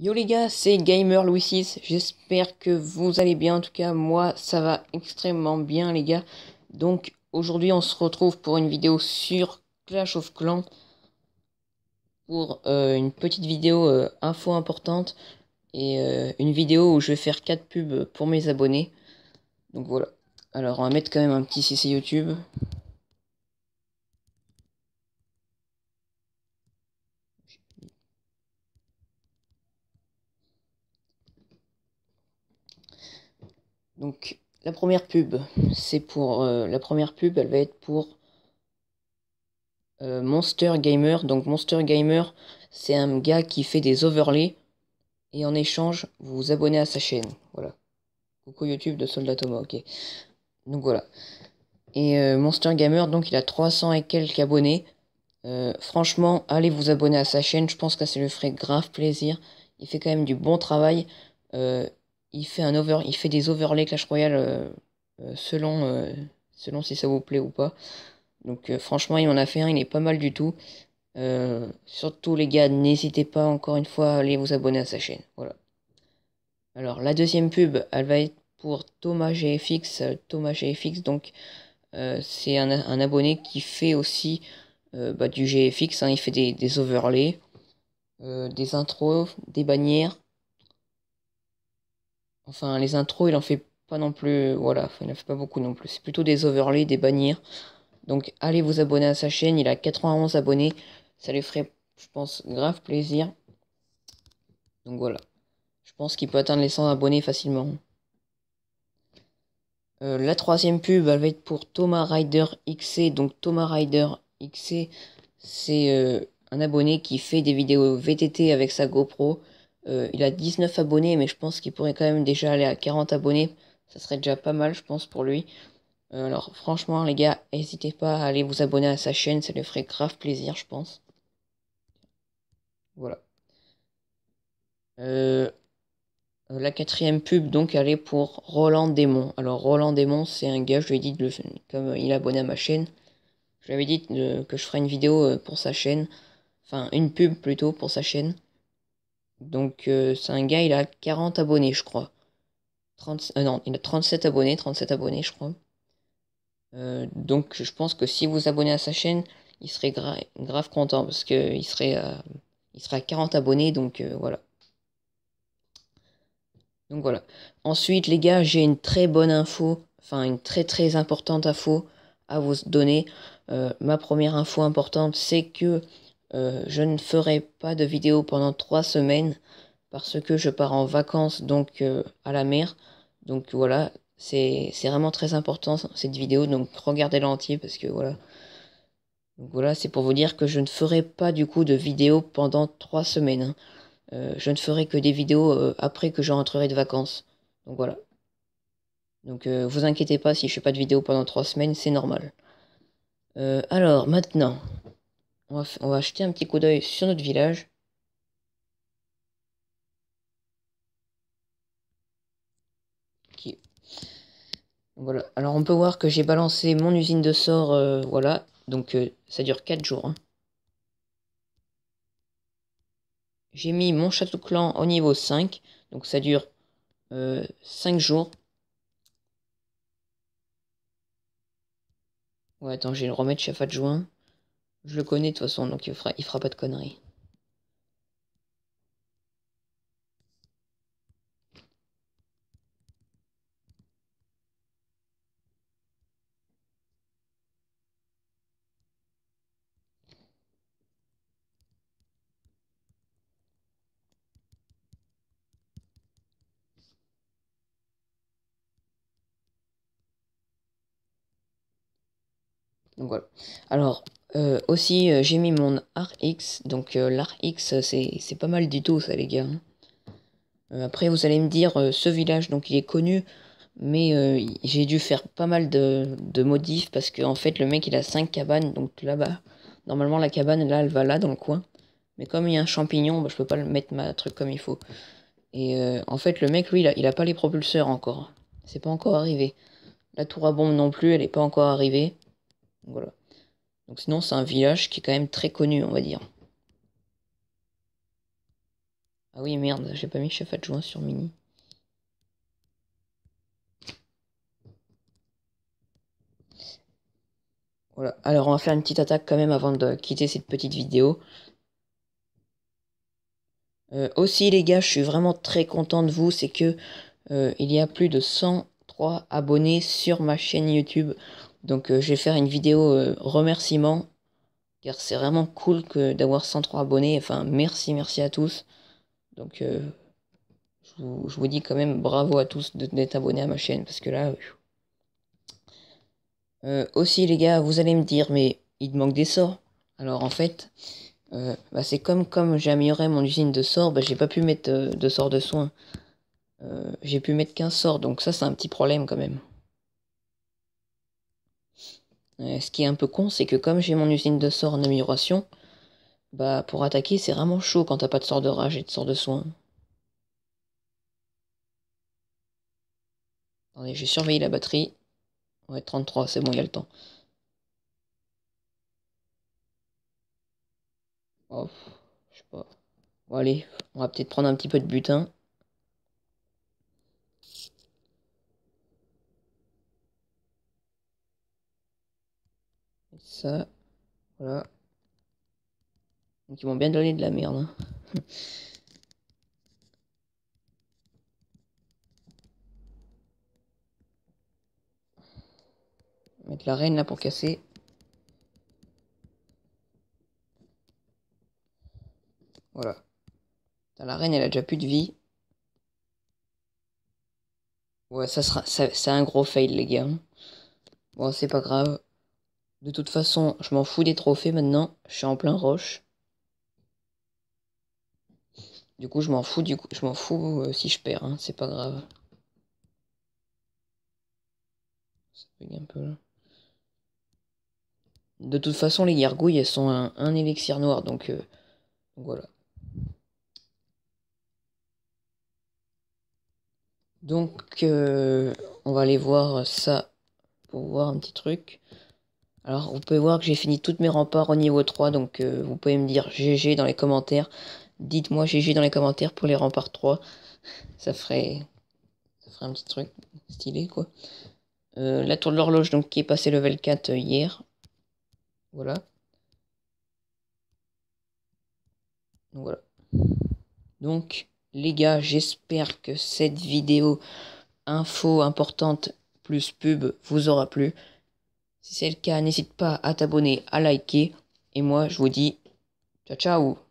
Yo les gars, c'est Gamer J'espère que vous allez bien. En tout cas, moi, ça va extrêmement bien les gars. Donc aujourd'hui, on se retrouve pour une vidéo sur Clash of Clans pour euh, une petite vidéo euh, info importante et euh, une vidéo où je vais faire 4 pubs pour mes abonnés. Donc voilà. Alors, on va mettre quand même un petit CC YouTube. Donc la première pub, c'est pour euh, la première pub, elle va être pour euh, Monster Gamer. Donc Monster Gamer, c'est un gars qui fait des overlays et en échange, vous vous abonnez à sa chaîne. Voilà. Coucou YouTube de Soldat ok. Donc voilà. Et euh, Monster Gamer, donc il a 300 et quelques abonnés. franchement, allez vous abonner à sa chaîne, je pense que ça lui ferait grave plaisir. Il fait quand même du bon travail il fait un over, il fait des overlays Clash Royale euh, euh, selon, euh, selon si ça vous plaît ou pas. Donc franchement, il en a fait un, il est pas mal du tout. surtout les gars, n'hésitez pas encore une fois à aller vous abonner à sa chaîne. Voilà. Alors la deuxième pub, elle va être pour Thomas GFX. Thomas GFX, donc c'est un, abonné qui fait aussi bah, du GFX, hein. il fait des, overlays, des intros, des bannières, Enfin, les intros, il en fait pas non plus. Voilà, il en fait pas beaucoup non plus. C'est plutôt des overlays, des bannières. Donc, allez vous abonner à sa chaîne. Il a 91 abonnés. Ça lui ferait, je pense, grave plaisir. Donc voilà. Je pense qu'il peut atteindre les 100 abonnés facilement. Euh, la troisième pub, elle va être pour Thomas Rider XC. Donc Thomas Rider XC, c'est euh, un abonné qui fait des vidéos VTT avec sa GoPro. Euh, il a 19 abonnés, mais je pense qu'il pourrait quand même déjà aller à 40 abonnés. Ça serait déjà pas mal, je pense, pour lui. Euh, alors, franchement, les gars, n'hésitez pas à aller vous abonner à sa chaîne. Ça lui ferait grave plaisir, je pense. Voilà. Euh, la quatrième pub, donc, elle est pour Roland Démon. Alors, Roland Démon, c'est un gars, je lui ai dit, comme il est abonné à ma chaîne, je lui avais dit que je ferais une vidéo pour sa chaîne. Enfin, une pub plutôt pour sa chaîne. Donc euh, c'est un gars, il a 40 abonnés, je crois. 30, euh, non, il a 37 abonnés, 37 abonnés, je crois. Euh, donc je pense que si vous abonnez à sa chaîne, il serait grave content parce qu'il serait, il serait à 40 abonnés, donc voilà. Donc voilà. Ensuite, les gars, j'ai une très bonne info, enfin une très très importante info à vous donner. ma première info importante, c'est que euh, je ne ferai pas de vidéo pendant trois semaines parce que je pars en vacances donc euh, à la mer. Donc voilà, c'est vraiment très important cette vidéo, donc regardez-la entier parce que voilà. Donc voilà, c'est pour vous dire que je ne ferai pas du coup de vidéo pendant trois semaines. Hein. Euh, je ne ferai que des vidéos après que je rentrerai de vacances. Donc voilà. Donc vous inquiétez pas si je fais pas de vidéo pendant trois semaines, c'est normal. alors maintenant, on va, on jeter un petit coup d'œil sur notre village. Voilà, alors on peut voir que j'ai balancé mon usine de sort, euh, voilà, donc euh, ça dure 4 jours. Hein. J'ai mis mon château clan au niveau 5, donc ça dure 5 euh, jours. Ouais, attends, j'ai le remède chef adjoint. Je le connais de toute façon, donc il fera, il fera pas de conneries. Donc voilà. Alors, euh, aussi, euh, j'ai mis mon RX. Donc, l'Arx euh, l'RX, c'est pas mal du tout, ça, les gars. Hein. après, vous allez me dire, ce village, donc, il est connu. Mais j'ai dû faire pas mal de, de modifs parce que en fait, le mec, il a 5 cabanes. Donc, là-bas, normalement, la cabane, là, elle va là, dans le coin. Mais comme il y a un champignon, bah, je peux pas le mettre ma truc comme il faut. Et en fait, le mec, lui, il a, il a pas les propulseurs encore. C'est pas encore arrivé. La tour à bombe non plus, elle est pas encore arrivée. Voilà. Donc sinon, c'est un village qui est quand même très connu, on va dire. Ah oui, merde, j'ai pas mis chef adjoint sur Mini. Voilà, alors on va faire une petite attaque quand même avant de quitter cette petite vidéo. Euh, aussi les gars, je suis vraiment très content de vous, c'est que euh, il y a plus de 103 abonnés sur ma chaîne YouTube. Donc euh, je vais faire une vidéo euh, remerciement, car c'est vraiment cool que d'avoir 103 abonnés. Enfin, merci, merci à tous. Donc euh, je, vous, dis quand même bravo à tous d'être abonnés à ma chaîne, parce que là... aussi les gars, vous allez me dire, mais il manque des sorts. Alors en fait, bah, c'est comme comme j'ai amélioré mon usine de sorts, bah, j'ai pas pu mettre de sorts de soins. j'ai pu mettre qu'un sort, donc ça c'est un petit problème quand même. Euh, ce qui est un peu con, c'est que comme j'ai mon usine de sort en amélioration, bah pour attaquer c'est vraiment chaud quand t'as pas de sort de rage et de sort de soin. Attendez, je vais la batterie. Ouais, 33, c'est bon, il y a le temps. Oh, je sais pas. Bon allez, on va peut-être prendre un petit peu de butin. ça. Voilà. Donc ils m'ont bien donné de la merde. Hein. Mettre la reine là pour casser. Voilà. la reine elle a déjà plus de vie. Ouais, ça sera, c'est un gros fail les gars. Bon, c'est pas grave. De toute façon, je m'en fous des trophées maintenant. Je suis en plein roche. Du coup, je m'en fous, du coup, je m'en fous euh, si je perds, hein. c'est pas grave. Ça un peu là. De toute façon, les gargouilles, elles sont un, élixir noir, donc, euh, voilà. Donc, euh, on va aller voir ça pour voir un petit truc. Alors vous pouvez voir que j'ai fini toutes mes remparts au niveau 3, donc euh, vous pouvez me dire GG dans les commentaires. Dites-moi GG dans les commentaires pour les remparts 3. Ça ferait, un petit truc stylé quoi. Euh, la tour de l'horloge donc qui est passée level 4 euh, hier. Voilà. Donc voilà. Donc les gars, j'espère que cette vidéo info importante plus pub vous aura plu. Si c'est le cas, n'hésite pas à t'abonner, à liker. Et moi, je vous dis ciao ciao